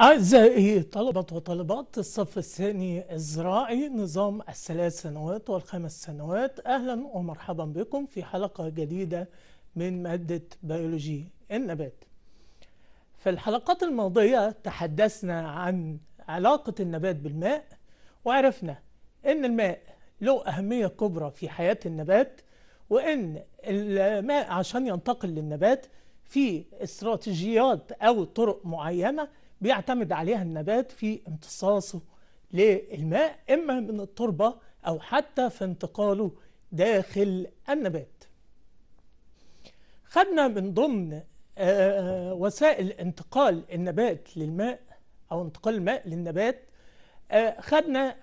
أعزائي طلبة وطالبات الصف الثاني الزراعي نظام الثلاث سنوات والخمس سنوات أهلا ومرحبا بكم في حلقة جديدة من مادة بيولوجي النبات في الحلقات الماضية تحدثنا عن علاقة النبات بالماء وعرفنا أن الماء له أهمية كبرى في حياة النبات وأن الماء عشان ينتقل للنبات في استراتيجيات أو طرق معينة بيعتمد عليها النبات في امتصاصه للماء إما من التربة أو حتى في انتقاله داخل النبات خدنا من ضمن آه، آه، وسائل انتقال النبات للماء أو انتقال الماء للنبات آه، خدنا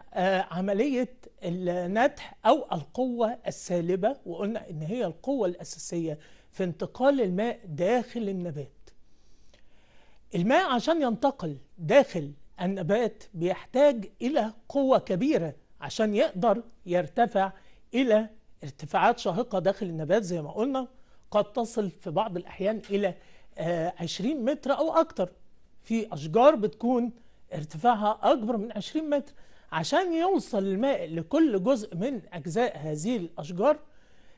عملية النتح أو القوة السالبة وقلنا إن هي القوة الأساسية في انتقال الماء داخل النبات الماء عشان ينتقل داخل النبات بيحتاج إلى قوة كبيرة عشان يقدر يرتفع إلى ارتفاعات شاهقة داخل النبات زي ما قلنا قد تصل في بعض الأحيان إلى 20 آه، متر أو أكتر في أشجار بتكون ارتفاعها أكبر من 20 متر عشان يوصل الماء لكل جزء من أجزاء هذه الأشجار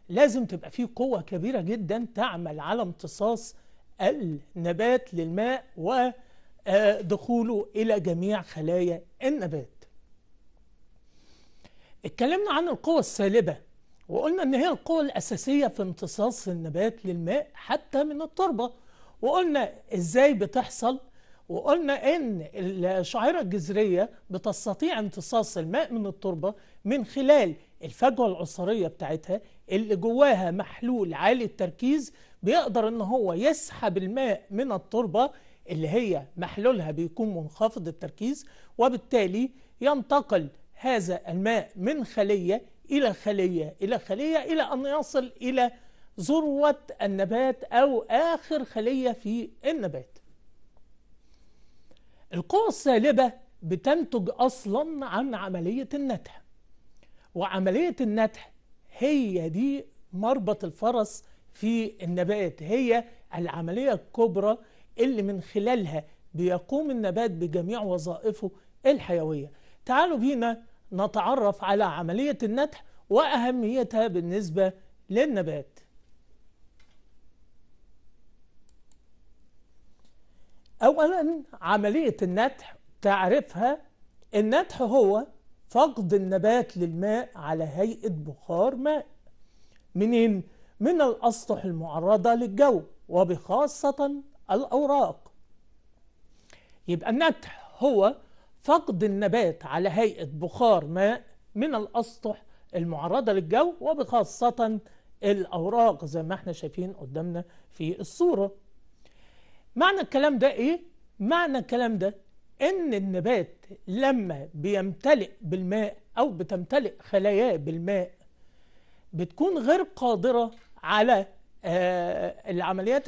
لازم تبقى فيه قوة كبيرة جدا تعمل على امتصاص النبات للماء ودخوله إلى جميع خلايا النبات اتكلمنا عن القوى السالبة وقلنا ان هي القوى الأساسية في امتصاص النبات للماء حتى من التربة وقلنا ازاي بتحصل وقلنا ان الشعيرة الجذرية بتستطيع امتصاص الماء من التربة من خلال الفجوة العصرية بتاعتها اللي جواها محلول عالي التركيز بيقدر ان هو يسحب الماء من التربه اللي هي محلولها بيكون منخفض التركيز وبالتالي ينتقل هذا الماء من خليه الى خليه الى خليه الى ان يصل الى ذروه النبات او اخر خليه في النبات. القوه السالبه بتنتج اصلا عن عمليه النتح. وعمليه النتح هي دي مربط الفرس في النبات هي العملية الكبرى اللي من خلالها بيقوم النبات بجميع وظائفه الحيوية تعالوا بينا نتعرف على عملية النتح وأهميتها بالنسبة للنبات أولا عملية النتح تعرفها النتح هو فقد النبات للماء على هيئة بخار ماء منين؟ من الأسطح المعرضة للجو وبخاصة الأوراق يبقى النتح هو فقد النبات على هيئة بخار ماء من الأسطح المعرضة للجو وبخاصة الأوراق زي ما احنا شايفين قدامنا في الصورة معنى الكلام ده ايه؟ معنى الكلام ده ان النبات لما بيمتلئ بالماء او بتمتلئ خلاياه بالماء بتكون غير قادرة على آه، العمليات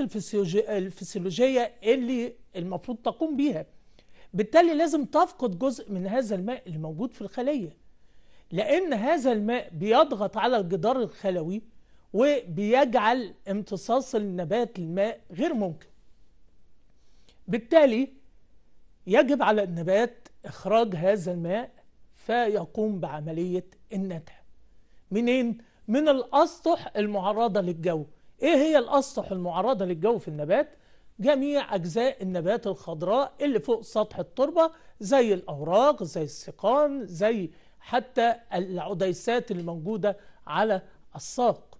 الفسيولوجية اللي المفروض تقوم بيها بالتالي لازم تفقد جزء من هذا الماء اللي موجود في الخلية لأن هذا الماء بيضغط على الجدار الخلوي وبيجعل امتصاص النبات للماء غير ممكن بالتالي يجب على النبات إخراج هذا الماء فيقوم بعملية النتح منين؟ من الأسطح المعرضة للجو إيه هي الأسطح المعرضة للجو في النبات؟ جميع أجزاء النبات الخضراء اللي فوق سطح التربة زي الأوراق زي السقان زي حتى العديسات اللي موجودة على الساق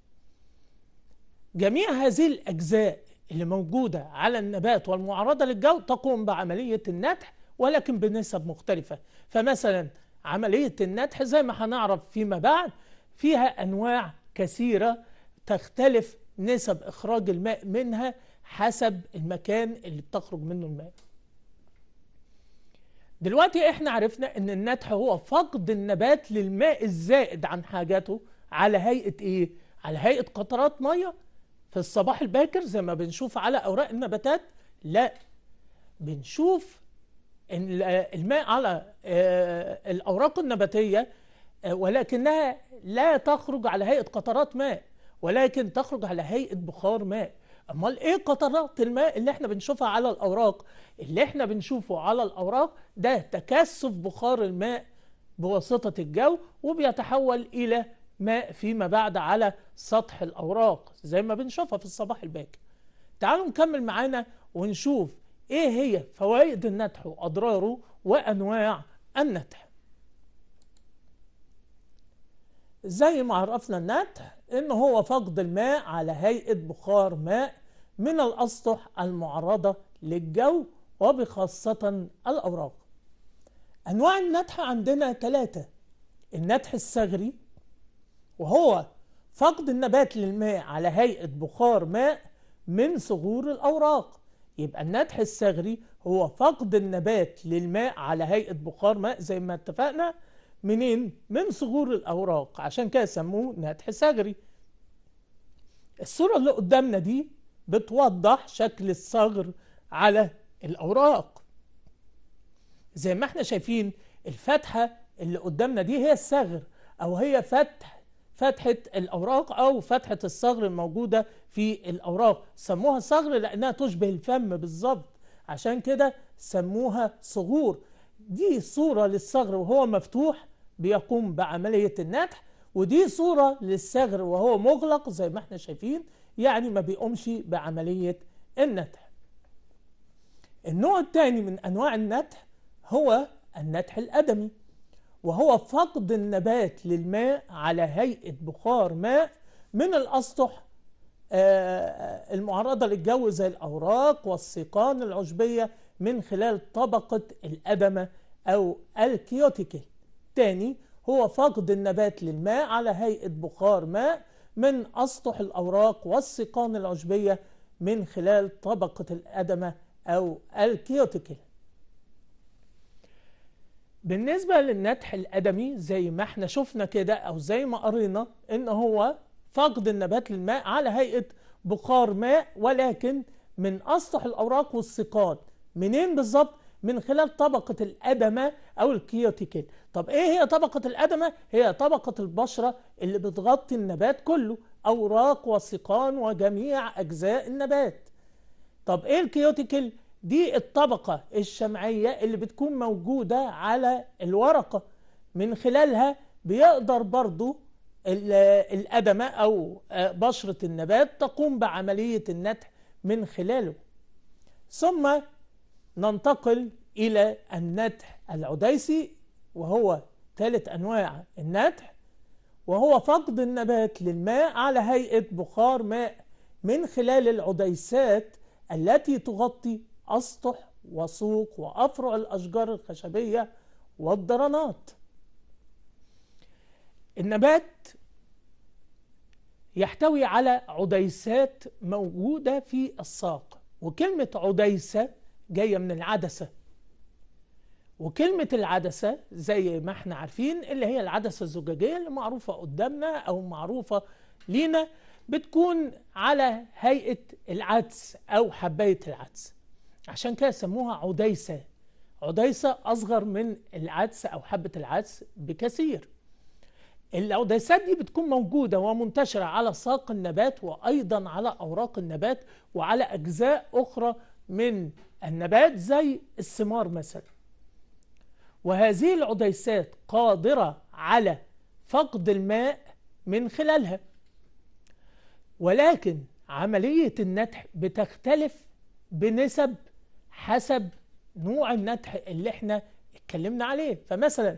جميع هذه الأجزاء اللي موجودة على النبات والمعرضة للجو تقوم بعملية النتح ولكن بنسب مختلفة فمثلا عملية النتح زي ما هنعرف فيما بعد فيها أنواع كثيرة تختلف نسب إخراج الماء منها حسب المكان اللي بتخرج منه الماء دلوقتي احنا عرفنا ان النتح هو فقد النبات للماء الزائد عن حاجته على هيئة ايه؟ على هيئة قطرات مية في الصباح الباكر زي ما بنشوف على اوراق النباتات لا بنشوف الماء على آه، الاوراق النباتية ولكنها لا تخرج على هيئة قطرات ماء ولكن تخرج على هيئة بخار ماء امال ايه قطرات الماء اللي احنا بنشوفها على الاوراق اللي احنا بنشوفه على الاوراق ده تكثف بخار الماء بواسطة الجو وبيتحول الى ماء فيما بعد على سطح الاوراق زي ما بنشوفها في الصباح الباكر تعالوا نكمل معانا ونشوف ايه هي فوائد النتح واضراره وانواع النتح زي ما عرفنا النتح ان هو فقد الماء على هيئة بخار ماء من الأسطح المعرضة للجو وبخاصة الأوراق أنواع النتح عندنا ثلاثة النتح الثغري وهو فقد النبات للماء على هيئة بخار ماء من صغور الأوراق يبقى النتح الثغري هو فقد النبات للماء على هيئة بخار ماء زي ما اتفقنا منين؟ من صغور الأوراق عشان كده سموه نتح ثغري الصورة اللي قدامنا دي بتوضح شكل الثغر على الأوراق زي ما احنا شايفين الفتحة اللي قدامنا دي هي الثغر أو هي فتح فتحة الأوراق أو فتحة الثغر الموجودة في الأوراق سموها ثغر لأنها تشبه الفم بالظبط عشان كده سموها صغور دي صورة للثغر وهو مفتوح بيقوم بعملية النتح ودي صورة للثغر وهو مغلق زي ما احنا شايفين يعني ما بيقومش بعملية النتح النوع الثاني من أنواع النتح هو النتح الأدمي وهو فقد النبات للماء على هيئة بخار ماء من الأسطح آه، آه، المعرضة للجو زي الأوراق والسيقان العشبية من خلال طبقة الأدمة أو الكيوتيكل تاني هو فقد النبات للماء على هيئة بخار ماء من أسطح الأوراق والسيقان العشبية من خلال طبقة الأدمة أو الكيوتيكل بالنسبة للنتح الأدمي زي ما احنا شفنا كده أو زي ما قرينا إن هو فقد النبات للماء على هيئة بخار ماء ولكن من أسطح الأوراق والسيقان منين بالظبط؟ من خلال طبقة الأدمة أو الكيوتيكين طب إيه هي طبقة الأدمة؟ هي طبقة البشرة اللي بتغطي النبات كله أوراق وسقان وجميع أجزاء النبات طب إيه الكيوتيكل؟ دي الطبقة الشمعية اللي بتكون موجودة على الورقة من خلالها بيقدر برضو الأدمة أو آه، بشرة النبات تقوم بعملية النتح من خلاله ثم ننتقل إلى النتح العديسي وهو ثالث أنواع النتح وهو فقد النبات للماء على هيئة بخار ماء من خلال العديسات التي تغطي أسطح وسوق وأفرع الأشجار الخشبية والدرانات النبات يحتوي على عديسات موجودة في الساق وكلمة عديسة جاية من العدسة وكلمة العدسة زي ما احنا عارفين اللي هي العدسة الزجاجية اللي معروفة قدامنا أو معروفة لينا بتكون على هيئة العدس أو حباية العدس عشان كده سموها عديسة عديسة أصغر من العدس أو حبة العدس بكثير العديسات دي بتكون موجودة ومنتشرة على ساق النبات وأيضا على أوراق النبات وعلى أجزاء أخرى من النبات زي الثمار مثلا وهذه العديسات قادرة على فقد الماء من خلالها ولكن عملية النتح بتختلف بنسب حسب نوع النتح اللي احنا اتكلمنا عليه فمثلا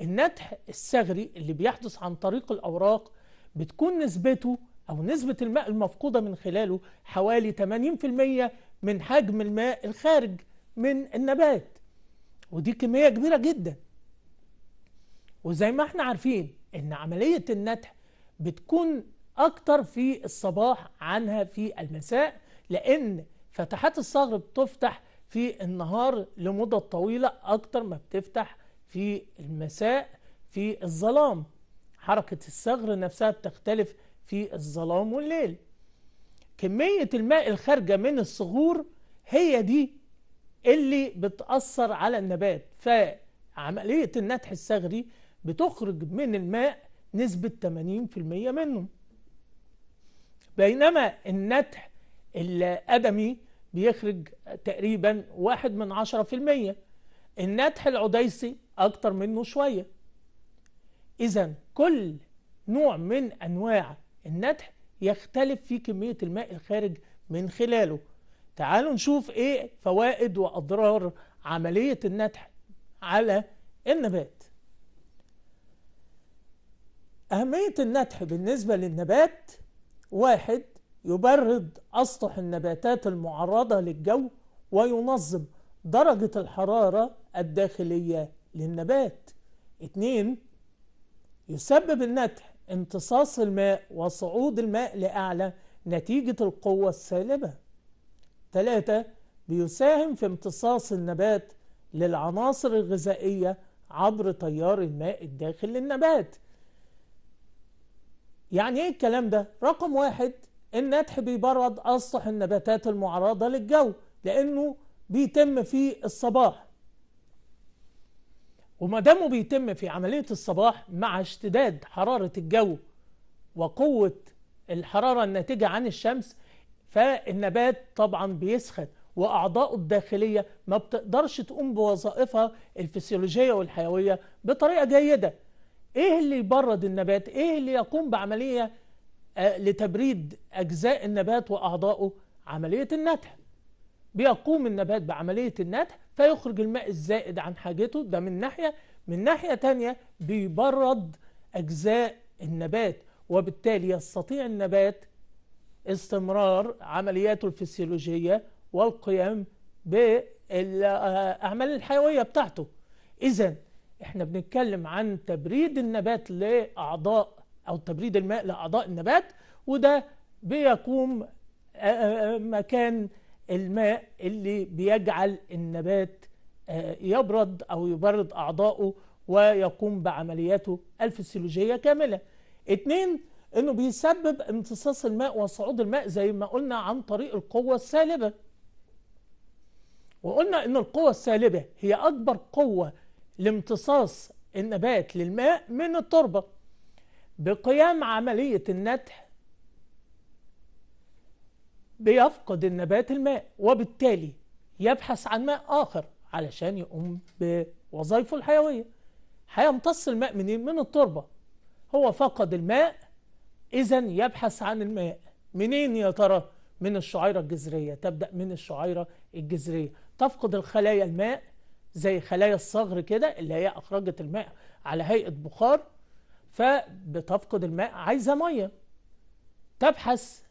النتح الثغري اللي بيحدث عن طريق الأوراق بتكون نسبته أو نسبة الماء المفقودة من خلاله حوالي 80% من حجم الماء الخارج من النبات ودي كمية كبيرة جدا وزي ما احنا عارفين ان عملية النتح بتكون اكتر في الصباح عنها في المساء لان فتحات الصغر بتفتح في النهار لمدة طويلة اكتر ما بتفتح في المساء في الظلام حركة الصغر نفسها بتختلف في الظلام والليل كمية الماء الخارجة من الصغور هي دي اللي بتأثر على النبات فعملية النتح الثغري بتخرج من الماء نسبة 80% منه بينما النتح الأدمي بيخرج تقريبا واحد من عشرة في المية النتح العديسي أكتر منه شوية إذا كل نوع من أنواع النتح يختلف في كمية الماء الخارج من خلاله تعالوا نشوف ايه فوائد واضرار عملية النتح على النبات أهمية النتح بالنسبة للنبات واحد يبرد أسطح النباتات المعرضة للجو وينظم درجة الحرارة الداخلية للنبات اتنين يسبب النتح امتصاص الماء وصعود الماء لأعلى نتيجة القوة السالبة ثلاثة بيساهم في امتصاص النبات للعناصر الغذائية عبر تيار الماء الداخل للنبات يعني ايه الكلام ده؟ رقم واحد النتح بيبرد أسطح النباتات المعرضة للجو لأنه بيتم في الصباح وما دامه بيتم في عملية الصباح مع اشتداد حرارة الجو وقوة الحرارة الناتجة عن الشمس فالنبات طبعا بيسخن وأعضاءه الداخلية ما بتقدرش تقوم بوظائفها الفسيولوجية والحيوية بطريقة جيدة إيه اللي يبرد النبات؟ إيه اللي يقوم بعملية آه، لتبريد أجزاء النبات وأعضائه؟ عملية النتح بيقوم النبات بعملية النتح فيخرج الماء الزائد عن حاجته ده من ناحية من ناحية تانية بيبرد أجزاء النبات وبالتالي يستطيع النبات استمرار عملياته الفسيولوجية والقيام بالأعمال الحيوية بتاعته إذا احنا بنتكلم عن تبريد النبات لأعضاء أو تبريد الماء لأعضاء النبات وده بيقوم مكان الماء اللي بيجعل النبات آه، يبرد أو يبرد أعضائه ويقوم بعملياته الفسيولوجية كاملة اثنين انه بيسبب امتصاص الماء وصعود الماء زي ما قلنا عن طريق القوة السالبة وقلنا ان القوة السالبة هي اكبر قوة لامتصاص النبات للماء من التربة بقيام عملية النتح بيفقد النبات الماء وبالتالي يبحث عن ماء آخر علشان يقوم بوظائفه الحيوية هيمتص الماء منين؟ من التربة هو فقد الماء إذا يبحث عن الماء منين يا ترى؟ من الشعيرة الجذرية تبدأ من الشعيرة الجذرية تفقد الخلايا الماء زي خلايا الصغر كده اللي هي أخرجت الماء على هيئة بخار فبتفقد الماء عايزة مية تبحث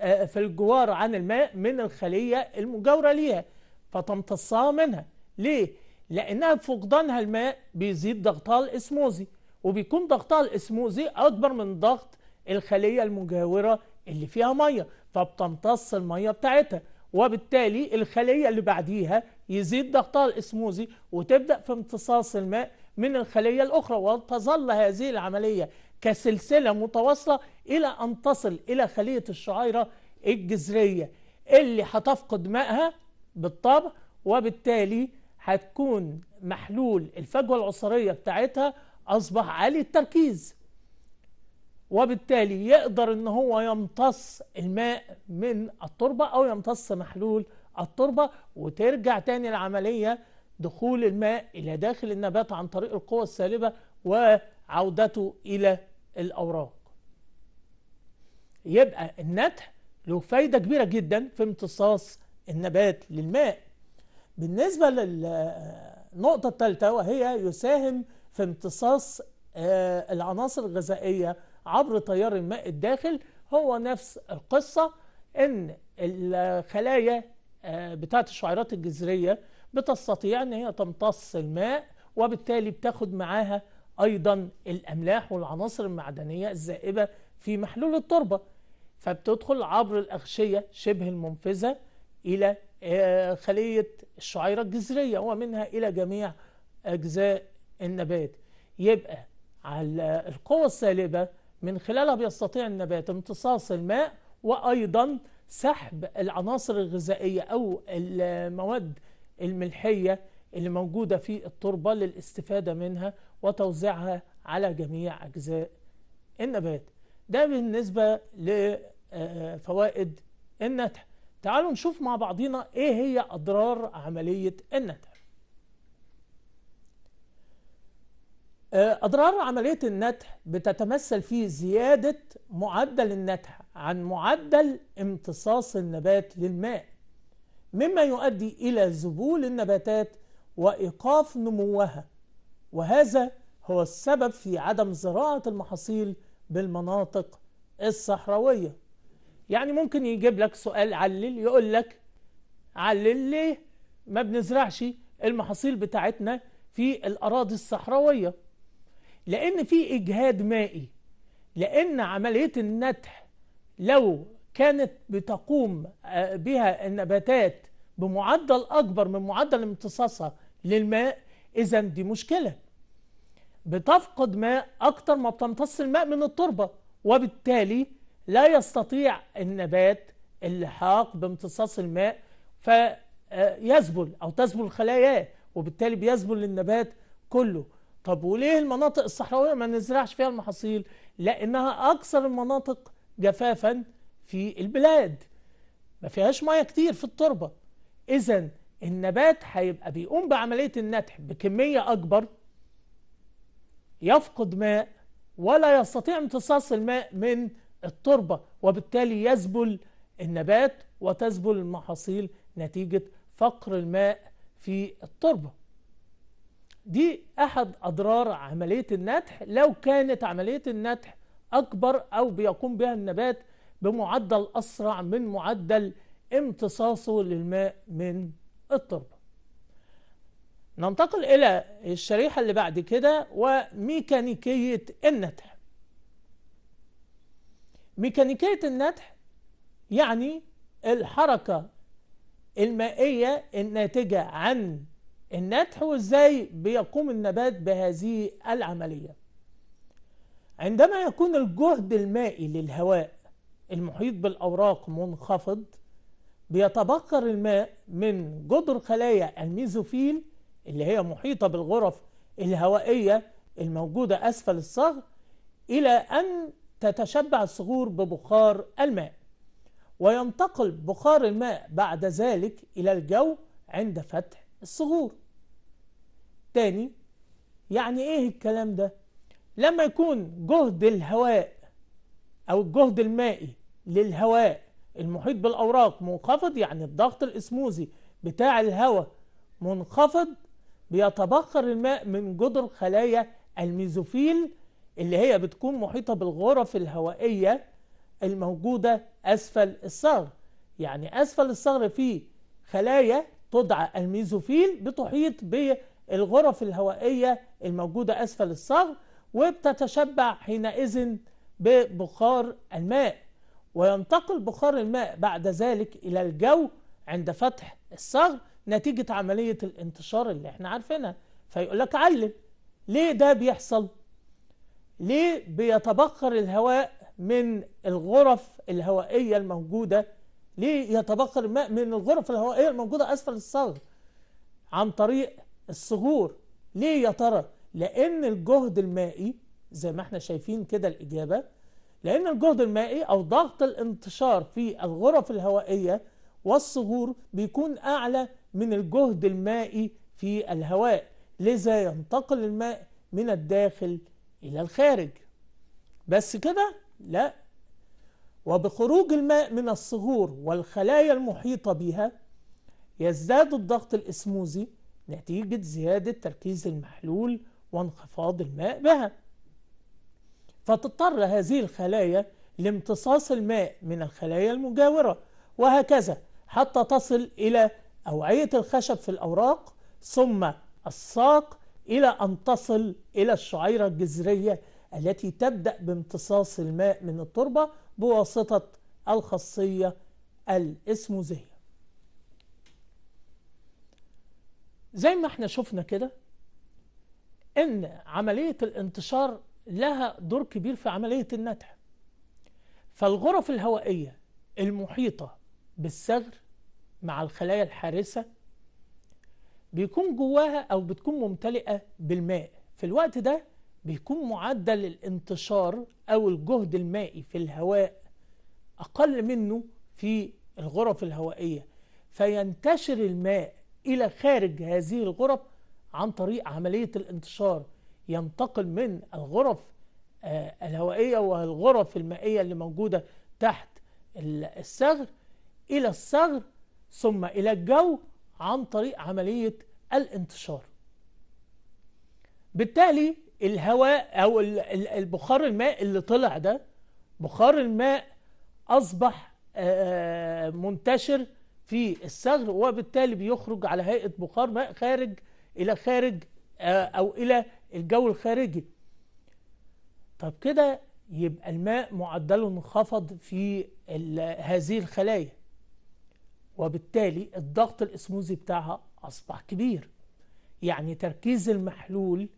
آه، في الجوار عن الماء من الخلية المجاورة ليها فتمتصها منها ليه؟ لأنها فقدانها الماء بيزيد ضغطها الإسموزي وبيكون ضغطها الإسموزي أكبر من ضغط الخلية المجاورة اللي فيها مية فبتمتص المية بتاعتها وبالتالي الخلية اللي بعديها يزيد ضغطها الإسموزي وتبدأ في امتصاص الماء من الخلية الأخرى وتظل هذه العملية كسلسلة متواصلة إلى أن تصل إلى خلية الشعيرة الجذرية اللي هتفقد مائها بالطبع وبالتالي هتكون محلول الفجوة العصرية بتاعتها أصبح عالي التركيز وبالتالي يقدر ان هو يمتص الماء من التربة او يمتص محلول التربة وترجع تاني العملية دخول الماء الى داخل النبات عن طريق القوة السالبة وعودته الى الأوراق يبقى النتح له فايدة كبيرة جدا في امتصاص النبات للماء بالنسبة للنقطة الثالثة وهي يساهم في امتصاص آه، العناصر الغذائية عبر تيار الماء الداخل هو نفس القصة ان الخلايا آه، بتاعت الشعيرات الجذرية بتستطيع ان هي تمتص الماء وبالتالي بتاخد معاها أيضا الأملاح والعناصر المعدنية الزائبة في محلول التربة فبتدخل عبر الأغشية شبه المنفذة إلى آه، خلية الشعيرة الجذرية ومنها إلى جميع أجزاء النبات يبقى على القوة السالبة من خلالها بيستطيع النبات امتصاص الماء وأيضا سحب العناصر الغذائية أو المواد الملحية اللي موجودة في التربة للاستفادة منها وتوزيعها على جميع أجزاء النبات ده بالنسبة لفوائد النتح تعالوا نشوف مع بعضينا ايه هي أضرار عملية النتح أضرار عملية النتح بتتمثل في زيادة معدل النتح عن معدل امتصاص النبات للماء مما يؤدي إلى ذبول النباتات وإيقاف نموها وهذا هو السبب في عدم زراعة المحاصيل بالمناطق الصحراوية يعني ممكن يجيب لك سؤال علل يقول لك علل ليه ما بنزرعش المحاصيل بتاعتنا في الأراضي الصحراوية لأن في إجهاد مائي لأن عملية النتح لو كانت بتقوم آه، بها النباتات بمعدل أكبر من معدل امتصاصها للماء إذا دي مشكلة بتفقد ماء أكتر ما بتمتص الماء من التربة وبالتالي لا يستطيع النبات اللحاق بامتصاص الماء فيذبل آه، أو تذبل خلاياه وبالتالي بيذبل للنبات كله طب وليه المناطق الصحراوية ما نزرعش فيها المحاصيل لأنها أكثر المناطق جفافا في البلاد ما فيهاش ميه كتير في التربة إذا النبات هيبقى بيقوم بعملية النتح بكمية أكبر يفقد ماء ولا يستطيع امتصاص الماء من التربة وبالتالي يذبل النبات وتذبل المحاصيل نتيجة فقر الماء في التربة دي أحد أضرار عملية النتح لو كانت عملية النتح أكبر أو بيقوم بها النبات بمعدل أسرع من معدل امتصاصه للماء من التربه ننتقل إلى الشريحة اللي بعد كده وميكانيكية النتح ميكانيكية النتح يعني الحركة المائية الناتجة عن النتح وازاي بيقوم النبات بهذه العملية عندما يكون الجهد المائي للهواء المحيط بالأوراق منخفض بيتبخر الماء من جدر خلايا الميزوفيل اللي هي محيطة بالغرف الهوائية الموجودة أسفل الصغر إلى أن تتشبع الصخور ببخار الماء وينتقل بخار الماء بعد ذلك إلى الجو عند فتح الصخور تاني يعني إيه الكلام ده؟ لما يكون جهد الهواء أو الجهد المائي للهواء المحيط بالاوراق منخفض يعني الضغط الاسموزي بتاع الهواء منخفض بيتبخر الماء من جدر خلايا الميزوفيل اللي هي بتكون محيطة بالغرف الهوائية الموجودة أسفل الثغر يعني أسفل الثغر فيه خلايا تدعى الميزوفيل بتحيط بالغرف الهوائية الموجودة أسفل الثغر وبتتشبع حينئذ ببخار الماء وينتقل بخار الماء بعد ذلك إلى الجو عند فتح الصغر نتيجة عملية الانتشار اللي احنا عارفينها فيقول لك علم ليه ده بيحصل ليه بيتبخر الهواء من الغرف الهوائية الموجودة ليه يتبخر الماء من الغرف الهوائية الموجودة أسفل الصغر عن طريق الصغور ليه يا ترى لأن الجهد المائي زي ما احنا شايفين كده الإجابة لأن الجهد المائي أو ضغط الانتشار في الغرف الهوائية والصغور بيكون أعلى من الجهد المائي في الهواء لذا ينتقل الماء من الداخل إلى الخارج بس كده لا وبخروج الماء من الصغور والخلايا المحيطة بها يزداد الضغط الإسموزي نتيجة زيادة تركيز المحلول وانخفاض الماء بها فتضطر هذه الخلايا لامتصاص الماء من الخلايا المجاورة وهكذا حتى تصل إلى أوعية الخشب في الأوراق ثم الساق إلى أن تصل إلى الشعيرة الجذرية التي تبدأ بامتصاص الماء من التربة بواسطة الخاصية الاسموزية زي ما احنا شفنا كده ان عملية الانتشار لها دور كبير في عملية النتح فالغرف الهوائية المحيطة بالثغر مع الخلايا الحارسة بيكون جواها أو بتكون ممتلئة بالماء في الوقت ده بيكون معدل الانتشار أو الجهد المائي في الهواء أقل منه في الغرف الهوائية فينتشر الماء إلى خارج هذه الغرف عن طريق عملية الانتشار ينتقل من الغرف آه، الهوائية والغرف المائية اللي موجودة تحت الثغر إلى الثغر ثم إلى الجو عن طريق عملية الانتشار بالتالي الهواء أو البخار الماء اللي طلع ده بخار الماء أصبح آه، آه، منتشر في الثغر وبالتالي بيخرج على هيئة بخار ماء خارج إلى خارج أو إلى الجو الخارجي طب كده يبقى الماء معدله انخفض في هذه الخلايا وبالتالي الضغط الاسموزي بتاعها أصبح كبير يعني تركيز المحلول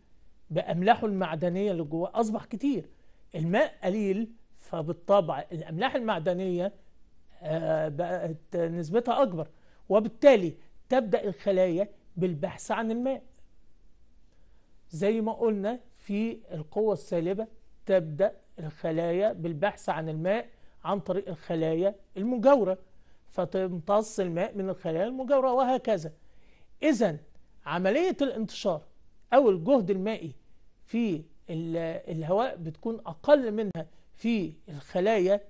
بأملاحه المعدنية اللي جواه أصبح كتير الماء قليل فبالطبع الأملاح المعدنية آه، بقت نسبتها أكبر وبالتالي تبدأ الخلايا بالبحث عن الماء زي ما قلنا في القوة السالبة تبدأ الخلايا بالبحث عن الماء عن طريق الخلايا المجاورة فتمتص الماء من الخلايا المجاورة وهكذا إذا عملية الانتشار أو الجهد المائي في الهواء بتكون أقل منها في الخلايا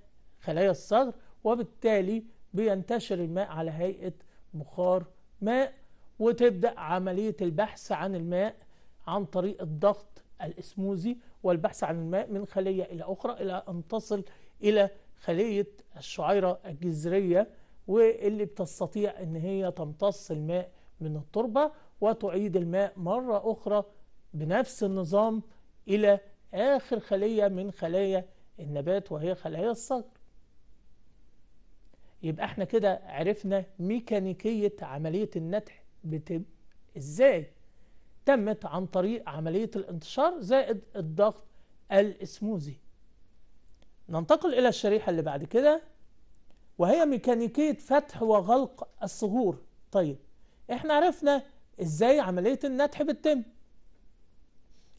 خلايا الصدر وبالتالي بينتشر الماء على هيئة بخار ماء وتبدأ عملية البحث عن الماء عن طريق الضغط الاسموزي والبحث عن الماء من خلية إلى أخرى إلى أن تصل إلى خلية الشعيرة الجذرية واللي بتستطيع أن هي تمتص الماء من التربة وتعيد الماء مرة أخرى بنفس النظام إلى آخر خلية من خلايا النبات وهي خلايا الصقر يبقى احنا كده عرفنا ميكانيكية عملية النتح بتبقى ازاي تمت عن طريق عملية الانتشار زائد الضغط الاسموزي ننتقل إلى الشريحة اللي بعد كده وهي ميكانيكية فتح وغلق الصهور طيب احنا عرفنا ازاي عملية النتح بتتم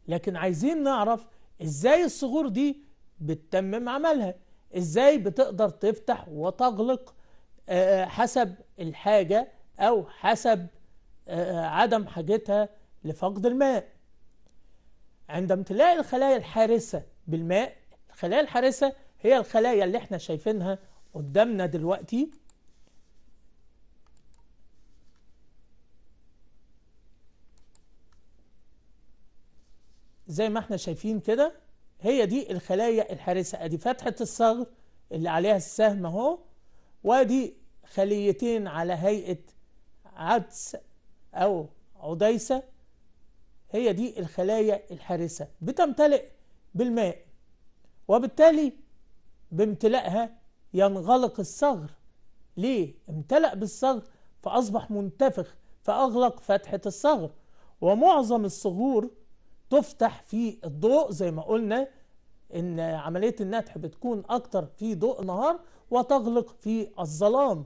لكن عايزين نعرف ازاي الصهور دي بتتمم عملها ازاي بتقدر تفتح وتغلق آه، حسب الحاجة او حسب آه، عدم حاجتها لفقد الماء عند امتلاء الخلايا الحارسة بالماء الخلايا الحارسة هي الخلايا اللي احنا شايفينها قدامنا دلوقتي زي ما احنا شايفين كده هي دي الخلايا الحارسة ادي فتحة الصغر اللي عليها السهم اهو وادي خليتين على هيئة عدس او عديسة هي دي الخلايا الحارسة بتمتلئ بالماء وبالتالي بامتلائها ينغلق الثغر ليه؟ امتلأ بالثغر فأصبح منتفخ فأغلق فتحة الثغر ومعظم الثغور تفتح في الضوء زي ما قلنا ان عملية النتح بتكون اكتر في ضوء نهار وتغلق في الظلام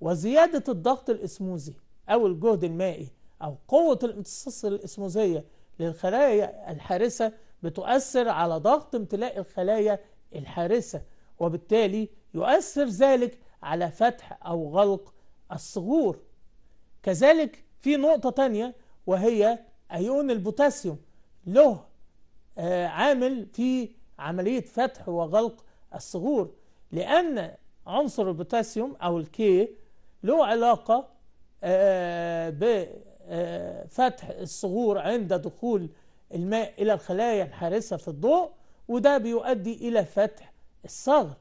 وزيادة الضغط الاسموزي او الجهد المائي أو قوة الامتصاص الإسموزية للخلايا الحارسة بتؤثر على ضغط امتلاء الخلايا الحارسة وبالتالي يؤثر ذلك على فتح أو غلق الصغور كذلك في نقطة تانية وهي أيون البوتاسيوم له آه، عامل في عملية فتح وغلق الصغور لأن عنصر البوتاسيوم أو الكي له علاقة آه، آه، ب فتح الصغور عند دخول الماء إلى الخلايا الحارسة في الضوء وده بيؤدي إلى فتح الثغر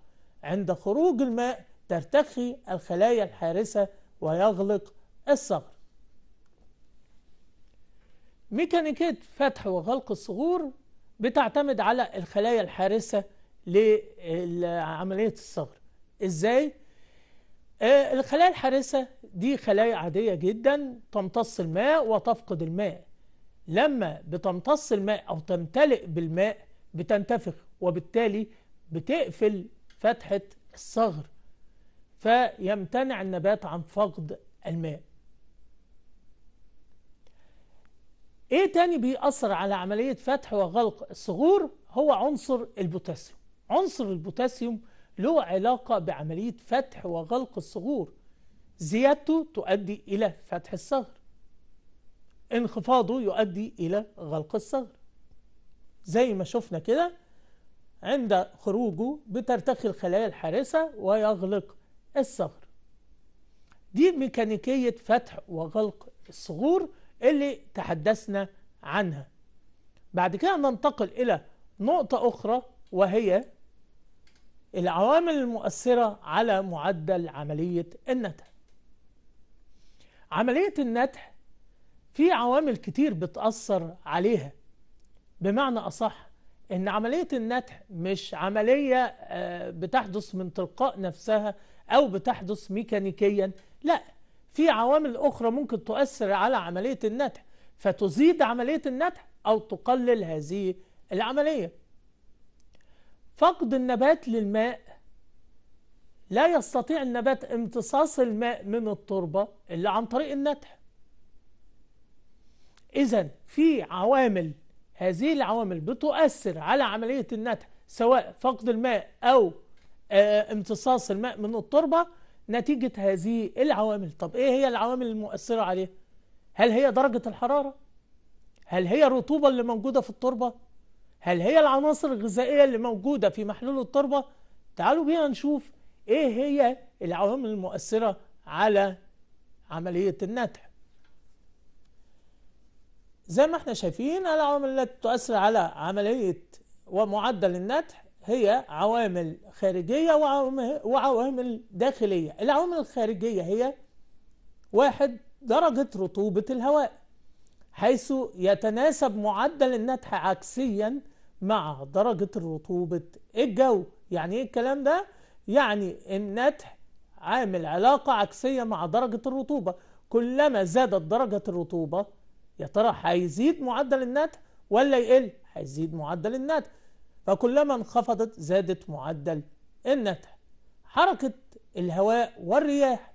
عند خروج الماء ترتخي الخلايا الحارسة ويغلق الثغر ميكانيكية فتح وغلق الصغور بتعتمد على الخلايا الحارسة لعملية الثغر ازاي؟ آه، الخلايا الحارسة دي خلايا عادية جدا تمتص الماء وتفقد الماء لما بتمتص الماء أو تمتلئ بالماء بتنتفخ وبالتالي بتقفل فتحة الثغر فيمتنع النبات عن فقد الماء ايه تاني بيأثر على عملية فتح وغلق الصغور هو عنصر البوتاسيوم عنصر البوتاسيوم له علاقة بعملية فتح وغلق الثغور زيادته تؤدي إلى فتح الثغر انخفاضه يؤدي إلى غلق الثغر زي ما شفنا كده عند خروجه بترتخي الخلايا الحارسة ويغلق الثغر دي ميكانيكية فتح وغلق الثغور اللي تحدثنا عنها بعد كده ننتقل إلى نقطة أخرى وهي العوامل المؤثرة على معدل عملية النتح عملية النتح في عوامل كتير بتأثر عليها بمعنى أصح إن عملية النتح مش عملية آه، بتحدث من تلقاء نفسها أو بتحدث ميكانيكيا لا في عوامل أخرى ممكن تؤثر على عملية النتح فتزيد عملية النتح أو تقلل هذه العملية فقد النبات للماء لا يستطيع النبات امتصاص الماء من التربة إلا عن طريق النتح إذا في عوامل هذه العوامل بتؤثر على عملية النتح سواء فقد الماء أو آه، امتصاص الماء من التربة نتيجة هذه العوامل طب إيه هي العوامل المؤثرة عليه هل هي درجة الحرارة هل هي الرطوبة اللي موجودة في التربة هل هي العناصر الغذائية اللي موجودة في محلول التربة؟ تعالوا بينا نشوف ايه هي العوامل المؤثرة على عملية النتع زي ما احنا شايفين العوامل التي تؤثر على عملية ومعدل النتع هي عوامل خارجية وعوامل داخلية العوامل الخارجية هي واحد درجة رطوبة الهواء حيث يتناسب معدل النتح عكسيا مع درجة رطوبة إيه الجو يعني ايه الكلام ده؟ يعني النتح عامل علاقة عكسية مع درجة الرطوبة كلما زادت درجة الرطوبة يا ترى هيزيد معدل النتح ولا يقل؟ هيزيد معدل النتح فكلما انخفضت زادت معدل النتح حركة الهواء والرياح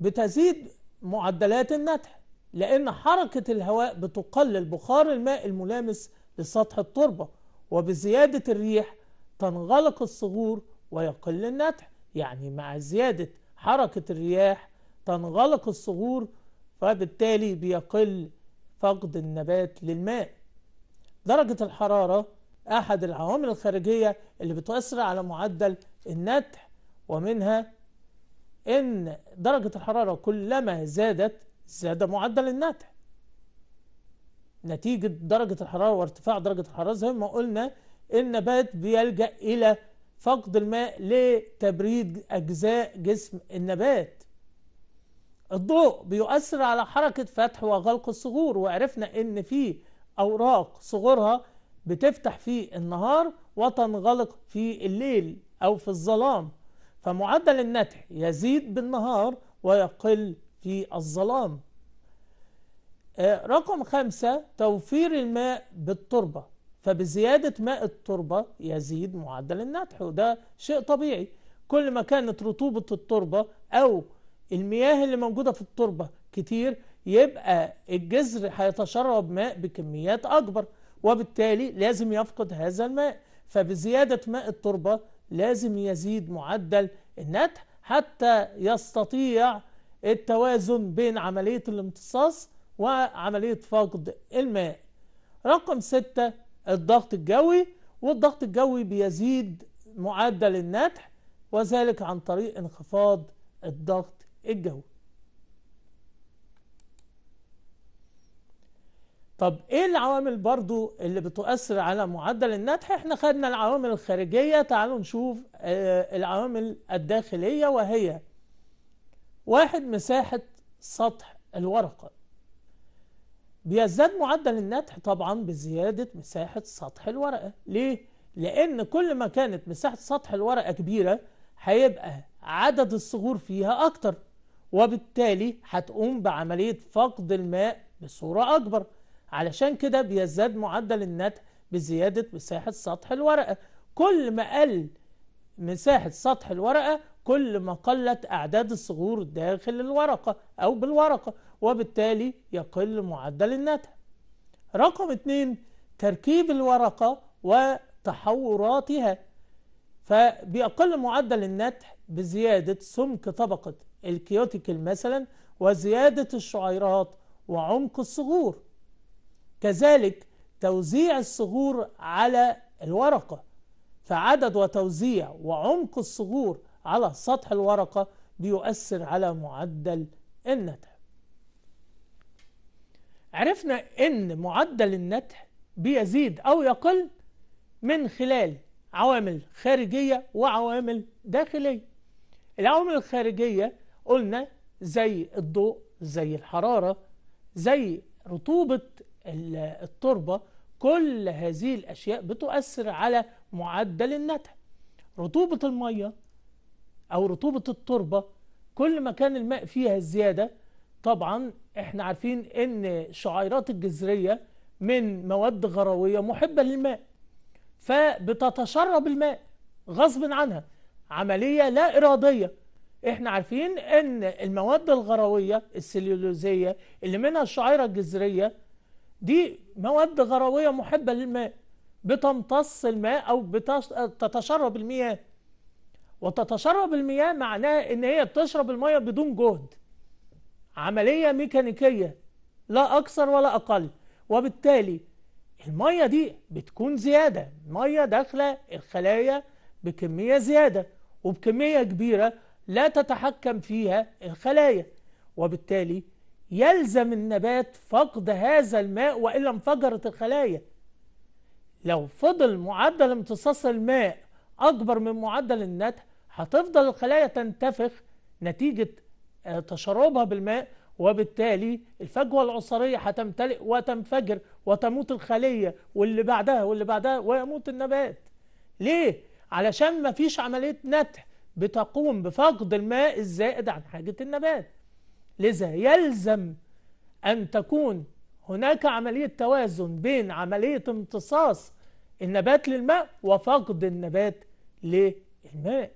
بتزيد معدلات النتح لأن حركة الهواء بتقلل بخار الماء الملامس لسطح التربة وبزيادة الريح تنغلق الصغور ويقل النتح يعني مع زيادة حركة الرياح تنغلق الصغور فبالتالي بيقل فقد النبات للماء درجة الحرارة أحد العوامل الخارجية اللي بتؤثر على معدل النتح ومنها إن درجة الحرارة كلما زادت زاد معدل النتح نتيجة درجة الحرارة وارتفاع درجة الحرارة زي ما قلنا النبات بيلجأ إلى فقد الماء لتبريد أجزاء جسم النبات الضوء بيؤثر على حركة فتح وغلق الصغور وعرفنا إن في أوراق صغورها بتفتح في النهار وتنغلق في الليل أو في الظلام فمعدل النتح يزيد بالنهار ويقل في الظلام آه، رقم خمسة توفير الماء بالتربة فبزيادة ماء التربة يزيد معدل النتح وده شيء طبيعي كل ما كانت رطوبة التربة أو المياه اللي موجودة في التربة كتير يبقى الجذر هيتشرب ماء بكميات أكبر وبالتالي لازم يفقد هذا الماء فبزيادة ماء التربة لازم يزيد معدل النتح حتى يستطيع التوازن بين عملية الامتصاص وعملية فقد الماء رقم ستة الضغط الجوي والضغط الجوي بيزيد معدل النتح وذلك عن طريق انخفاض الضغط الجوي طب ايه العوامل برضو اللي بتؤثر على معدل النتح احنا خدنا العوامل الخارجية تعالوا نشوف آه، العوامل الداخلية وهي واحد مساحة سطح الورقة بيزداد معدل النتح طبعا بزيادة مساحة سطح الورقة ليه؟ لأن كل ما كانت مساحة سطح الورقة كبيرة هيبقى عدد الصغور فيها أكتر وبالتالي هتقوم بعملية فقد الماء بصورة أكبر علشان كده بيزداد معدل النتح بزيادة مساحة سطح الورقة كل ما قل مساحة سطح الورقة كل ما قلت أعداد الصغور داخل الورقة أو بالورقة وبالتالي يقل معدل النتح رقم اتنين تركيب الورقة وتحوراتها فبيقل معدل النتح بزيادة سمك طبقة الكيوتيكل مثلا وزيادة الشعيرات وعمق الصغور كذلك توزيع الصغور على الورقة فعدد وتوزيع وعمق الصغور على سطح الورقة بيؤثر على معدل النتح عرفنا ان معدل النتح بيزيد او يقل من خلال عوامل خارجية وعوامل داخلية العوامل الخارجية قلنا زي الضوء زي الحرارة زي رطوبة التربة كل هذه الأشياء بتؤثر على معدل النتح رطوبة المية أو رطوبة التربة كل ما كان الماء فيها زيادة طبعا احنا عارفين ان الشعيرات الجذرية من مواد غروية محبة للماء فبتتشرب الماء غصب عنها عملية لا إرادية احنا عارفين ان المواد الغروية السليولوزية اللي منها الشعيرة الجذرية دي مواد غروية محبة للماء بتمتص الماء او بتتشرب المياه وتتشرب المياه معناها ان هي بتشرب المية بدون جهد عملية ميكانيكية لا اكثر ولا اقل وبالتالي المية دي بتكون زيادة مية داخلة الخلايا بكمية زيادة وبكمية كبيرة لا تتحكم فيها الخلايا وبالتالي يلزم النبات فقد هذا الماء وإلا انفجرت الخلايا لو فضل معدل امتصاص الماء أكبر من معدل النتح هتفضل الخلايا تنتفخ نتيجة آه، تشربها بالماء وبالتالي الفجوة العصرية هتمتلئ وتنفجر وتموت الخلية واللي بعدها واللي بعدها ويموت النبات ليه؟ علشان ما فيش عملية نتح بتقوم بفقد الماء الزائد عن حاجة النبات لذا يلزم أن تكون هناك عملية توازن بين عملية امتصاص النبات للماء وفقد النبات للماء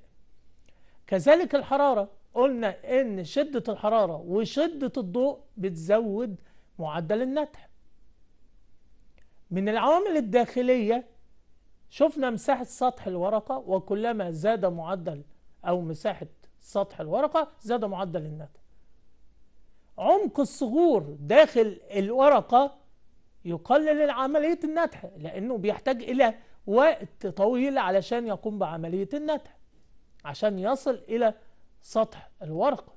كذلك الحرارة قلنا ان شدة الحرارة وشدة الضوء بتزود معدل النتح من العوامل الداخلية شفنا مساحة سطح الورقة وكلما زاد معدل أو مساحة سطح الورقة زاد معدل النتح عمق الصغور داخل الورقة يقلل عملية النتح لأنه بيحتاج إلى وقت طويل علشان يقوم بعملية النتح عشان يصل إلى سطح الورقة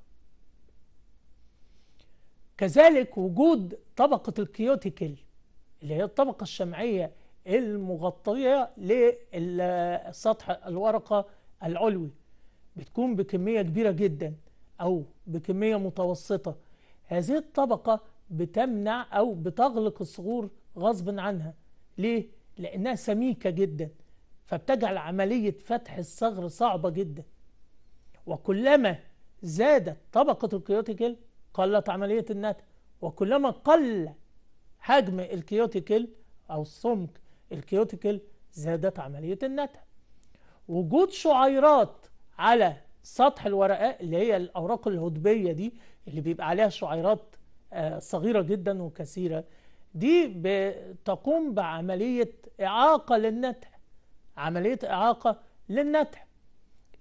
كذلك وجود طبقة الكيوتيكل اللي هي الطبقة الشمعية المغطية لسطح الورقة العلوي بتكون بكمية كبيرة جدا أو بكمية متوسطة هذه الطبقة بتمنع أو بتغلق الصخور غصب عنها ليه؟ لأنها سميكة جدا فبتجعل عملية فتح الثغر صعبة جدا وكلما زادت طبقة الكيوتيكل قلت عملية النتع وكلما قل حجم الكيوتيكل أو سمك الكيوتيكل زادت عملية النتع وجود شعيرات على سطح الورقة اللي هي الأوراق الهضبية دي اللي بيبقى عليها شعيرات آه، صغيرة جدا وكثيرة دي بتقوم بعملية إعاقة للنتع عملية إعاقة للنتع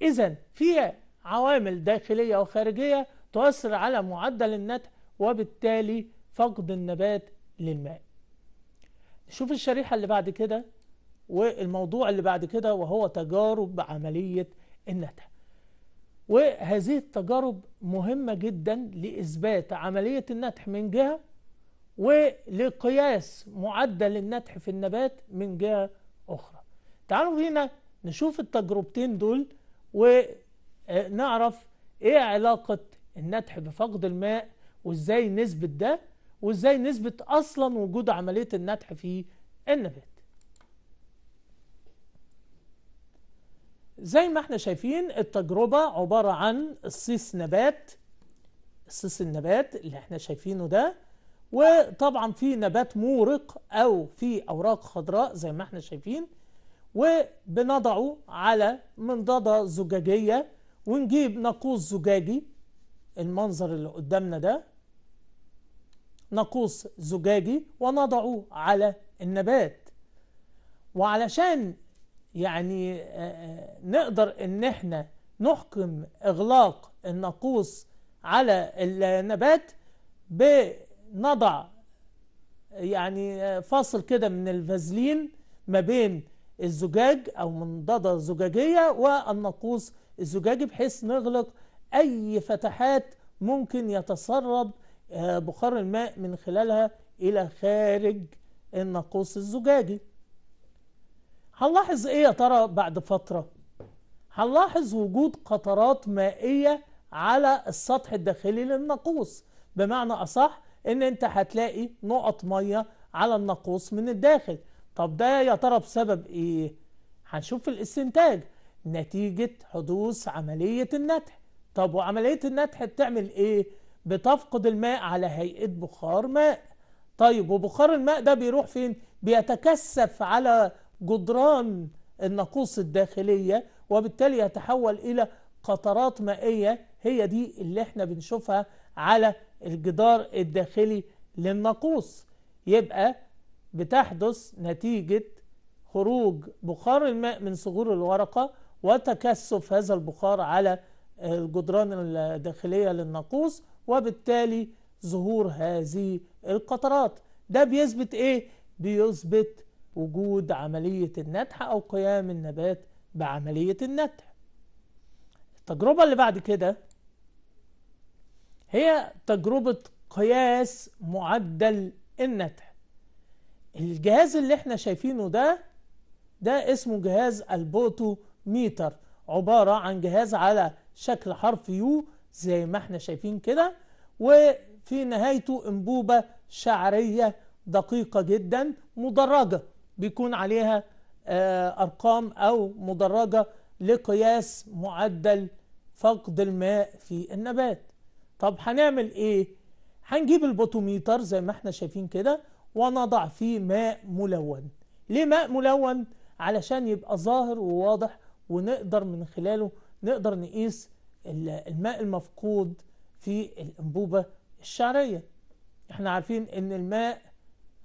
إذا في عوامل داخلية وخارجية تؤثر على معدل النتع وبالتالي فقد النبات للماء نشوف الشريحة اللي بعد كده والموضوع اللي بعد كده وهو تجارب عملية النتع وهذه التجارب مهمة جدا لإثبات عملية النتح من جهة ولقياس معدل النتح في النبات من جهة أخرى تعالوا هنا نشوف التجربتين دول ونعرف آه، ايه علاقة النتح بفقد الماء وازاي نثبت ده وازاي نثبت اصلا وجود عملية النتح في النبات زي ما احنا شايفين التجربة عبارة عن الصيص نبات الصيص النبات اللي احنا شايفينه ده وطبعا في نبات مورق او في اوراق خضراء زي ما احنا شايفين وبنضعه على منضدة زجاجية ونجيب ناقوس زجاجي المنظر اللي قدامنا ده ناقوس زجاجي ونضعه على النبات وعلشان يعني آه، آه، نقدر ان احنا نحكم اغلاق الناقوس على النبات بنضع يعني آه، فاصل كده من الفازلين ما بين الزجاج أو منضدة زجاجية والنقوص الزجاجي بحيث نغلق أي فتحات ممكن يتسرب آه، بخار الماء من خلالها إلى خارج الناقوس الزجاجي هنلاحظ إيه يا ترى بعد فترة هنلاحظ وجود قطرات مائية على السطح الداخلي للناقوس بمعنى أصح إن أنت هتلاقي نقط مية على الناقوس من الداخل طب ده يا ترى بسبب ايه هنشوف في الاستنتاج نتيجة حدوث عملية النتح طب وعملية النتح بتعمل ايه بتفقد الماء على هيئة بخار ماء طيب وبخار الماء ده بيروح فين بيتكثف على جدران الناقوس الداخلية وبالتالي يتحول إلى قطرات مائية هي دي اللي احنا بنشوفها على الجدار الداخلي للناقوس يبقى بتحدث نتيجة خروج بخار الماء من صغور الورقة وتكثف هذا البخار على الجدران الداخلية للناقوس وبالتالي ظهور هذه القطرات ده بيثبت ايه؟ بيثبت وجود عملية النتح أو قيام النبات بعملية النتح التجربة اللي بعد كده هي تجربة قياس معدل النتح الجهاز اللي احنا شايفينه ده ده اسمه جهاز البوتو ميتر عبارة عن جهاز على شكل حرف يو زي ما احنا شايفين كده وفي نهايته انبوبة شعرية دقيقة جدا مدرجة بيكون عليها آه، أرقام أو مدرجة لقياس معدل فقد الماء في النبات طب هنعمل ايه هنجيب البوتوميتر زي ما احنا شايفين كده ونضع فيه ماء ملون ليه ماء ملون علشان يبقى ظاهر وواضح ونقدر من خلاله نقدر نقيس الماء المفقود في الأنبوبة الشعرية احنا عارفين ان الماء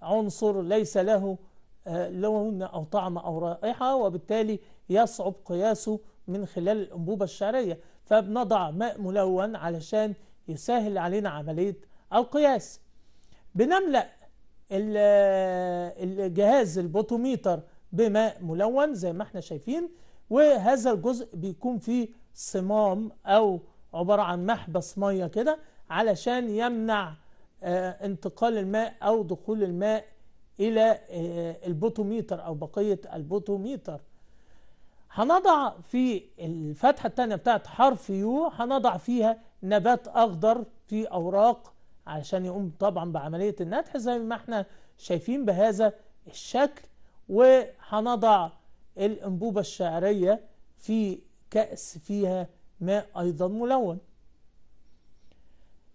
عنصر ليس له آه، لون أو طعم أو رائحة وبالتالي يصعب قياسه من خلال الأنبوبة الشعرية فبنضع ماء ملون علشان يسهل علينا عملية القياس بنملأ الجهاز البوتوميتر بماء ملون زي ما احنا شايفين وهذا الجزء بيكون فيه صمام او عبارة عن محبس مية كده علشان يمنع آه، انتقال الماء او دخول الماء الى آه، البوتوميتر او بقية البوتوميتر هنضع في الفتحة التانية بتاعت حرف يو هنضع فيها نبات اخضر في اوراق علشان يقوم طبعا بعملية النتح زي ما احنا شايفين بهذا الشكل وهنضع الأنبوبة الشعرية في كأس فيها ماء أيضا ملون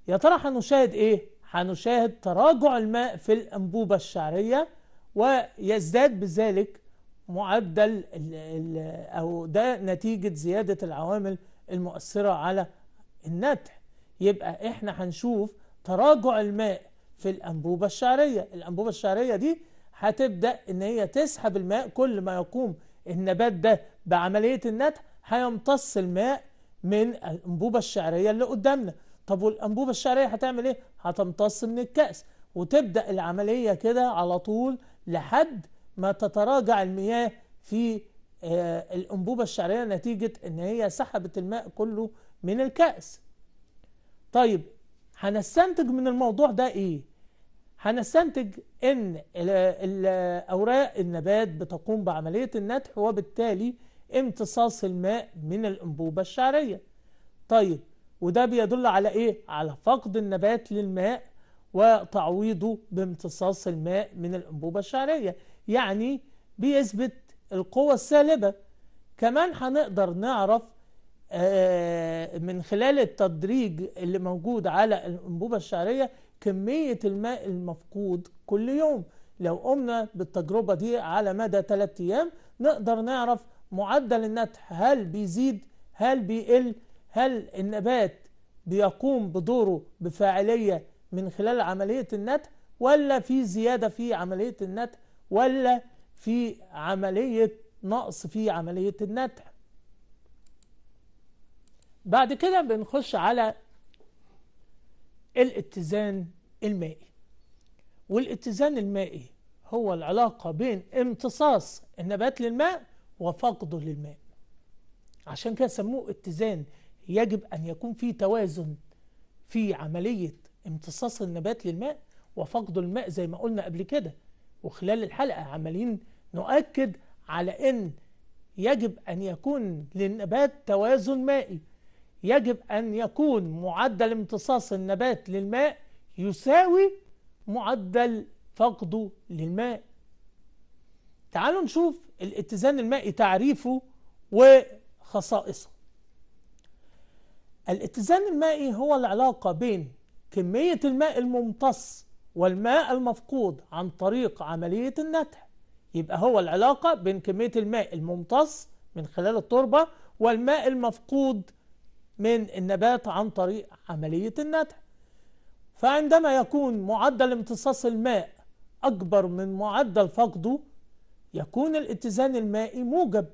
يا ترى هنشاهد ايه؟ هنشاهد تراجع الماء في الأنبوبة الشعرية ويزداد بذلك معدل الـ الـ أو ده نتيجة زيادة العوامل المؤثرة على النتح يبقى احنا هنشوف تراجع الماء في الأنبوبة الشعرية الأنبوبة الشعرية دي هتبدأ إن هي تسحب الماء كل ما يقوم النبات ده بعملية النتح هيمتص الماء من الأنبوبة الشعرية اللي قدامنا طب والأنبوبة الشعرية هتعمل إيه؟ هتمتص من الكأس وتبدأ العملية كده على طول لحد ما تتراجع المياه في آه، الأنبوبة الشعرية نتيجة إن هي سحبت الماء كله من الكأس طيب هنستنتج من الموضوع ده ايه هنستنتج ان اوراق النبات بتقوم بعملية النتح وبالتالي امتصاص الماء من الانبوبة الشعرية طيب وده بيدل على ايه على فقد النبات للماء وتعويضه بامتصاص الماء من الانبوبة الشعرية يعني بيثبت القوة السالبة كمان هنقدر نعرف آه، من خلال التدريج اللي موجود على الانبوبه الشعريه كميه الماء المفقود كل يوم لو قمنا بالتجربه دي على مدى 3 ايام نقدر نعرف معدل النتح هل بيزيد هل بيقل هل النبات بيقوم بدوره بفاعليه من خلال عمليه النتح ولا في زياده في عمليه النتح ولا في عمليه نقص في عمليه النتح بعد كده بنخش على الاتزان المائي والاتزان المائي هو العلاقة بين امتصاص النبات للماء وفقده للماء عشان كده سموه اتزان يجب أن يكون في توازن في عملية امتصاص النبات للماء وفقده الماء زي ما قلنا قبل كده وخلال الحلقة عمالين نؤكد على أن يجب أن يكون للنبات توازن مائي يجب أن يكون معدل امتصاص النبات للماء يساوي معدل فقده للماء تعالوا نشوف الاتزان المائي تعريفه وخصائصه الاتزان المائي هو العلاقة بين كمية الماء الممتص والماء المفقود عن طريق عملية النتع يبقى هو العلاقة بين كمية الماء الممتص من خلال التربة والماء المفقود من النبات عن طريق عملية النتع فعندما يكون معدل امتصاص الماء أكبر من معدل فقده يكون الاتزان المائي موجب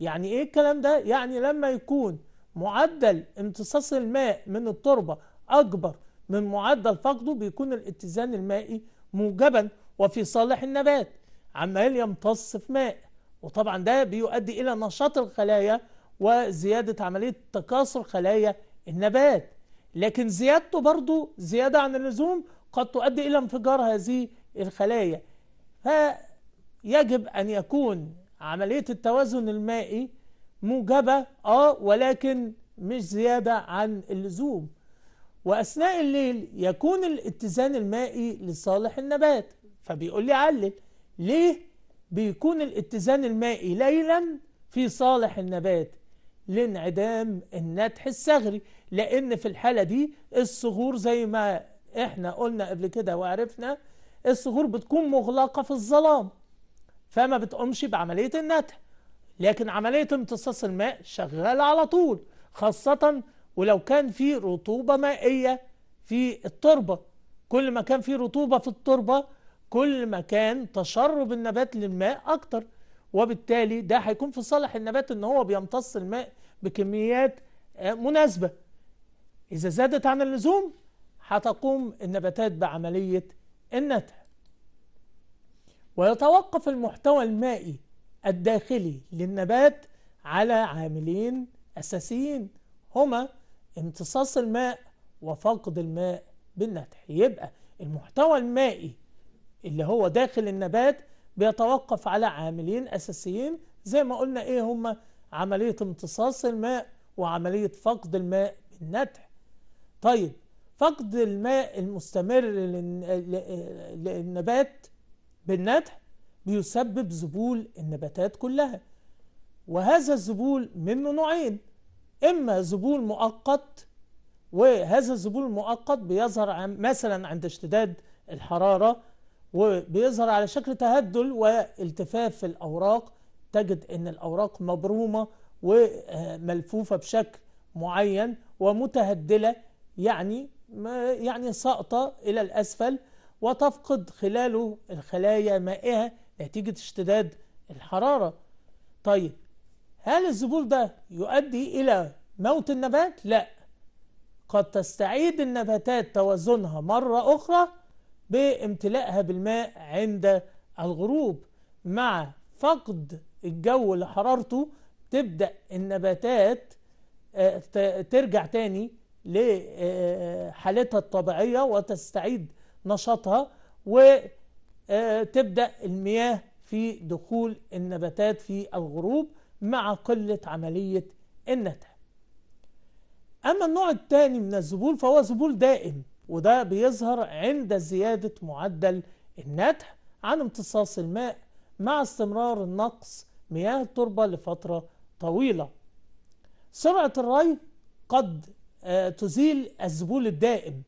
يعني إيه الكلام ده؟ يعني لما يكون معدل امتصاص الماء من التربة أكبر من معدل فقده بيكون الاتزان المائي موجبا وفي صالح النبات عمال يمتص في ماء وطبعا ده بيؤدي إلى نشاط الخلايا وزيادة عملية تكاثر خلايا النبات لكن زيادته برضو زيادة عن اللزوم قد تؤدي إلى انفجار هذه الخلايا فيجب أن يكون عملية التوازن المائي موجبة آه ولكن مش زيادة عن اللزوم وأثناء الليل يكون الاتزان المائي لصالح النبات فبيقول لي علل ليه بيكون الاتزان المائي ليلا في صالح النبات لانعدام النتح الثغري لأن في الحالة دي الصغور زي ما احنا قلنا قبل كده وعرفنا الصغور بتكون مغلقة في الظلام فما بتقومش بعملية النتح لكن عملية امتصاص الماء شغالة على طول خاصة ولو كان في رطوبة مائية في التربة كل ما كان في رطوبة في التربة كل ما كان تشرب النبات للماء أكتر وبالتالي ده هيكون في صالح النبات ان هو بيمتص الماء بكميات آه، مناسبة إذا زادت عن اللزوم هتقوم النباتات بعملية النتع ويتوقف المحتوى المائي الداخلي للنبات على عاملين أساسيين هما امتصاص الماء وفقد الماء بالنتع يبقى المحتوى المائي اللي هو داخل النبات بيتوقف على عاملين أساسيين زي ما قلنا إيه هما عملية امتصاص الماء وعملية فقد الماء بالنتح طيب فقد الماء المستمر للنبات بالنتح بيسبب ذبول النباتات كلها وهذا الذبول منه نوعين إما ذبول مؤقت وهذا الذبول المؤقت بيظهر مثلا عند اشتداد الحرارة وبيظهر على شكل تهدل والتفاف في الأوراق تجد ان الاوراق مبرومه وملفوفه بشكل معين ومتهدله يعني يعني ساقطه الى الاسفل وتفقد خلاله الخلايا مائها نتيجه اشتداد الحراره طيب هل الذبول ده يؤدي الى موت النبات لا قد تستعيد النباتات توازنها مرة أخرى بامتلائها بالماء عند الغروب مع فقد الجو اللي حرارته تبدأ النباتات آه، ترجع تاني لحالتها آه، الطبيعية وتستعيد نشاطها وتبدأ آه، المياه في دخول النباتات في الغروب مع قلة عملية النتع أما النوع الثاني من الزبول فهو زبول دائم وده بيظهر عند زيادة معدل النتع عن امتصاص الماء مع استمرار النقص مياه التربة لفترة طويلة سرعة الري قد آه، تزيل الذبول الدائم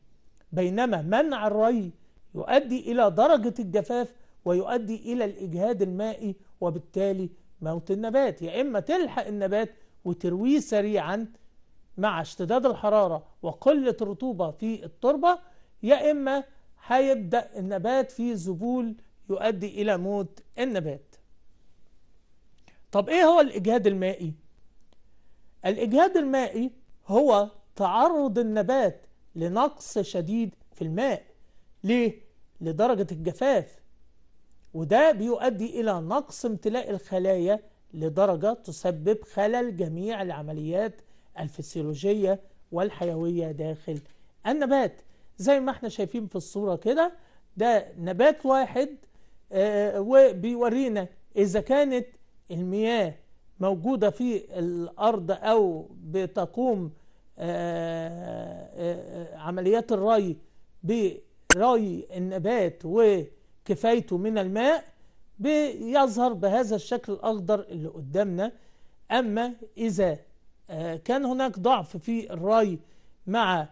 بينما منع الري يؤدي إلى درجة الجفاف ويؤدي إلى الإجهاد المائي وبالتالي موت النبات يا إما تلحق النبات وترويه سريعا مع اشتداد الحرارة وقلة الرطوبة في التربة يا إما هيبدأ النبات في ذبول يؤدي إلى موت النبات طب ايه هو الاجهاد المائي الاجهاد المائي هو تعرض النبات لنقص شديد في الماء ليه لدرجة الجفاف وده بيؤدي إلى نقص امتلاء الخلايا لدرجة تسبب خلل جميع العمليات الفسيولوجية والحيوية داخل النبات زي ما احنا شايفين في الصورة كده ده نبات واحد آه، وبيورينا إذا كانت المياه موجودة في الأرض أو بتقوم آه، آه، آه، عمليات الري بري النبات وكفايته من الماء بيظهر بهذا الشكل الأخضر اللي قدامنا أما إذا كان هناك ضعف في الري مع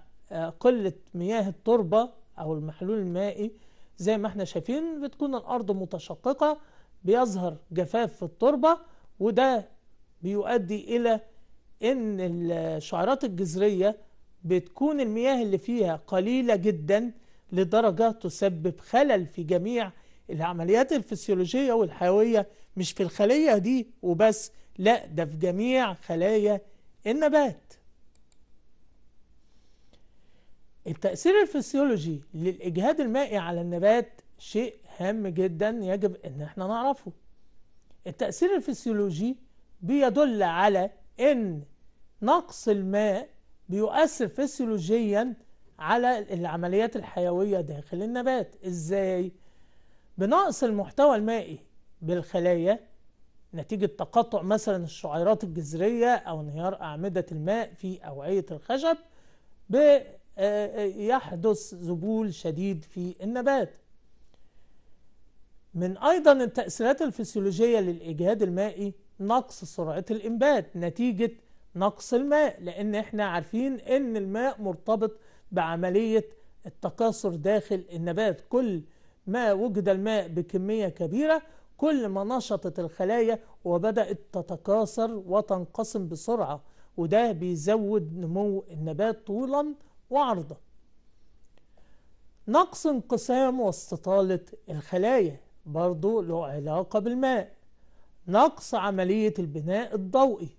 قلة مياه التربة أو المحلول المائي زي ما احنا شايفين بتكون الأرض متشققة بيظهر جفاف في التربة وده بيؤدي إلى إن الشعرات الجذرية بتكون المياه اللي فيها قليلة جدا لدرجة تسبب خلل في جميع العمليات الفسيولوجية والحيوية مش في الخلية دي وبس لا ده في جميع خلايا النبات التأثير الفسيولوجي للإجهاد المائي على النبات شيء هام جدا يجب ان احنا نعرفه التأثير الفسيولوجي بيدل على ان نقص الماء بيؤثر فسيولوجيا على العمليات الحيوية داخل النبات ازاي؟ بنقص المحتوى المائي بالخلايا نتيجة تقطع مثلا الشعيرات الجذرية أو انهيار أعمدة الماء في أوعية الخشب آه، آه، يحدث ذبول شديد في النبات من أيضا التأثيرات الفسيولوجية للإجهاد المائي نقص سرعة الإنبات نتيجة نقص الماء لأن احنا عارفين أن الماء مرتبط بعملية التكاثر داخل النبات كل ما وجد الماء بكمية كبيرة كل ما نشطت الخلايا وبدأت تتكاثر وتنقسم بسرعة وده بيزود نمو النبات طولا وعرضا نقص انقسام واستطالة الخلايا برضو له علاقة بالماء نقص عملية البناء الضوئي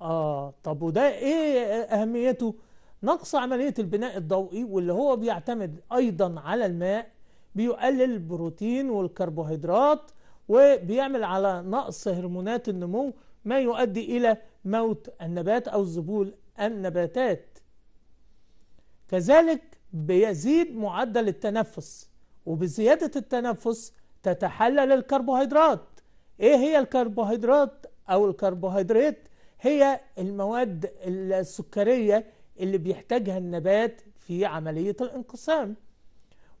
آه طب وده إيه أهميته؟ نقص عملية البناء الضوئي واللي هو بيعتمد أيضا على الماء بيقلل البروتين والكربوهيدرات وبيعمل على نقص هرمونات النمو ما يؤدي إلى موت النبات أو ذبول النباتات كذلك بيزيد معدل التنفس وبزيادة التنفس تتحلل الكربوهيدرات ايه هي الكربوهيدرات او الكربوهيدرات هي المواد السكريه اللي بيحتاجها النبات في عمليه الانقسام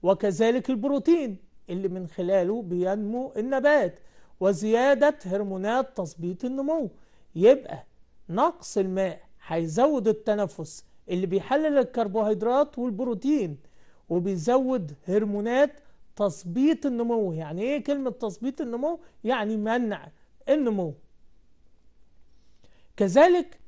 وكذلك البروتين اللي من خلاله بينمو النبات وزياده هرمونات تثبيط النمو يبقى نقص الماء هيزود التنفس اللي بيحلل الكربوهيدرات والبروتين وبيزود هرمونات تثبيط النمو يعني ايه كلمة تثبيط النمو يعني منع النمو كذلك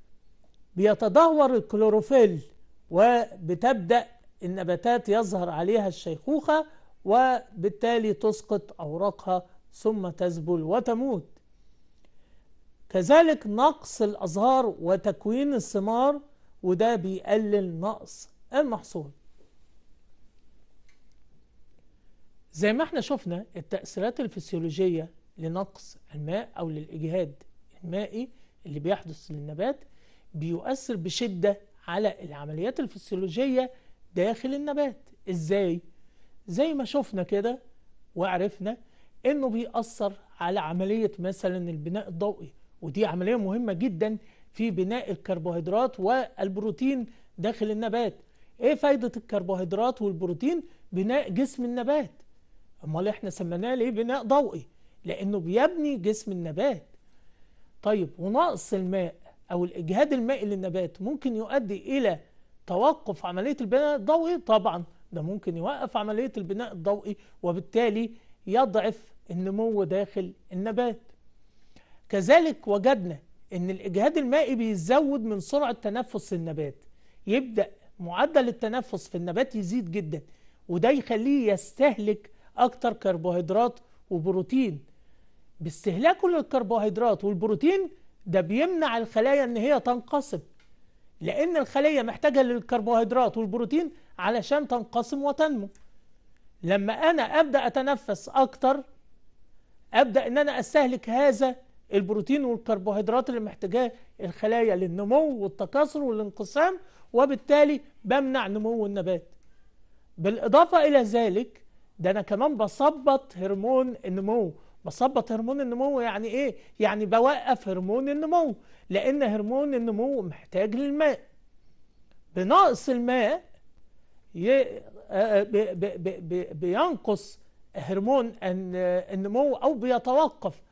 بيتدهور الكلوروفيل وبتبدأ النباتات يظهر عليها الشيخوخة وبالتالي تسقط أوراقها ثم تذبل وتموت كذلك نقص الأزهار وتكوين الثمار وده بيقلل نقص المحصول زي ما احنا شفنا التأثيرات الفسيولوجية لنقص الماء أو للإجهاد المائي اللي بيحدث للنبات بيؤثر بشدة على العمليات الفسيولوجية داخل النبات ازاي؟ زي ما شفنا كده وعرفنا انه بيأثر على عملية مثلا البناء الضوئي ودي عملية مهمة جدا في بناء الكربوهيدرات والبروتين داخل النبات ايه فايدة الكربوهيدرات والبروتين؟ بناء جسم النبات امال احنا سميناه ليه بناء ضوئي لانه بيبني جسم النبات طيب ونقص الماء او الاجهاد المائي للنبات ممكن يؤدي الى توقف عمليه البناء الضوئي طبعا ده ممكن يوقف عمليه البناء الضوئي وبالتالي يضعف النمو داخل النبات كذلك وجدنا ان الاجهاد المائي بيزود من سرعه تنفس النبات يبدا معدل التنفس في النبات يزيد جدا وده يخليه يستهلك أكتر كربوهيدرات وبروتين باستهلاكه للكربوهيدرات والبروتين ده بيمنع الخلايا ان هي تنقسم لان الخلية محتاجة للكربوهيدرات والبروتين علشان تنقسم وتنمو لما انا ابدأ اتنفس اكتر ابدأ ان انا استهلك هذا البروتين والكربوهيدرات اللي محتاجاه الخلايا للنمو والتكاثر والانقسام وبالتالي بمنع نمو النبات بالاضافة الى ذلك ده انا كمان بثبط هرمون النمو بثبط هرمون النمو يعني ايه يعني بوقف هرمون النمو لان هرمون النمو محتاج للماء بنقص الماء ي... آه، آه، بينقص هرمون النمو او بيتوقف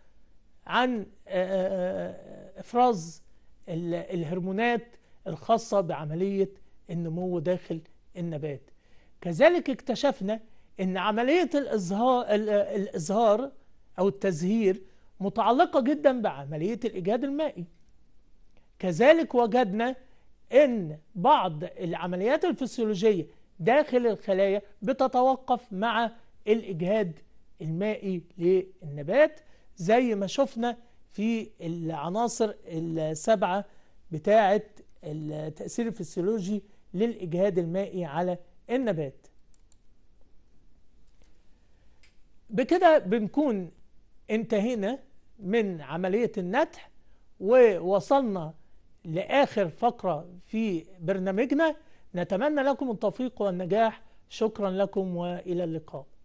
عن آه، افراز الهرمونات الخاصه بعمليه النمو داخل النبات كذلك اكتشفنا ان عمليه الازهار الازهار او التزهير متعلقه جدا بعمليه الايجاد المائي كذلك وجدنا ان بعض العمليات الفسيولوجيه داخل الخلايا بتتوقف مع الاجهاد المائي للنبات زي ما شفنا في العناصر السبعه بتاعه التاثير الفسيولوجي للاجهاد المائي على النبات بكده بنكون انتهينا من عملية النتح ووصلنا لآخر فقرة في برنامجنا نتمنى لكم التوفيق والنجاح شكرا لكم وإلى اللقاء